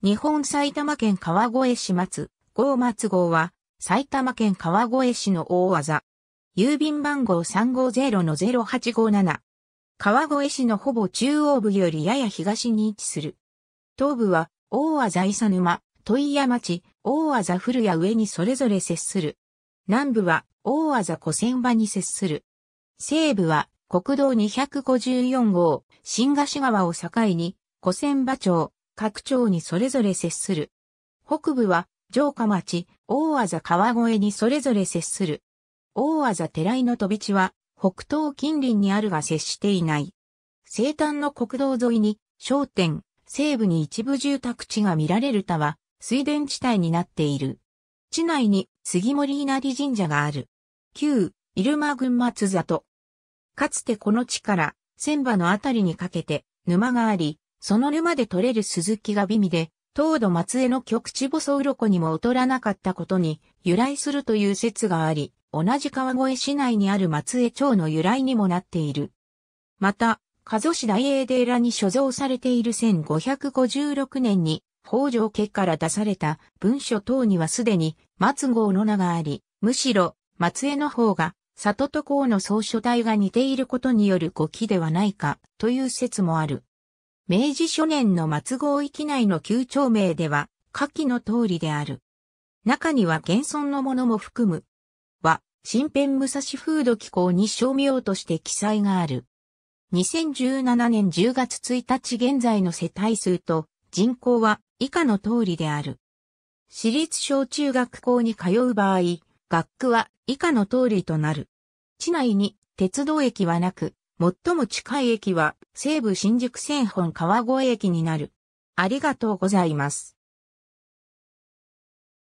日本埼玉県川越市松、号松号は、埼玉県川越市の大技。郵便番号350-0857。川越市のほぼ中央部よりやや東に位置する。東部は、大技伊佐沼、問屋町、大技古谷上にそれぞれ接する。南部は、大技古仙場に接する。西部は、国道254号、新菓子川を境に、古仙場町、各町にそれぞれ接する。北部は城下町、大技川越にそれぞれ接する。大技寺井の飛び地は北東近隣にあるが接していない。西端の国道沿いに商店、西部に一部住宅地が見られる他は水田地帯になっている。地内に杉森稲荷神社がある。旧、入間群松里。かつてこの地から、千葉のあたりにかけて沼があり、その沼で取れるスズキが美味で、東土松江の極地細鱗にも劣らなかったことに由来するという説があり、同じ川越市内にある松江町の由来にもなっている。また、加須市大英寺に所蔵されている1556年に北条家から出された文書等にはすでに松郷の名があり、むしろ松江の方が里と甲の総書体が似ていることによる語きではないかという説もある。明治初年の松郷域内の旧町名では、下記の通りである。中には現存のものも含む。は、新編武蔵風土機構に商名として記載がある。2017年10月1日現在の世帯数と人口は以下の通りである。私立小中学校に通う場合、学区は以下の通りとなる。地内に鉄道駅はなく、最も近い駅は西武新宿線本川越駅になる。ありがとうございます。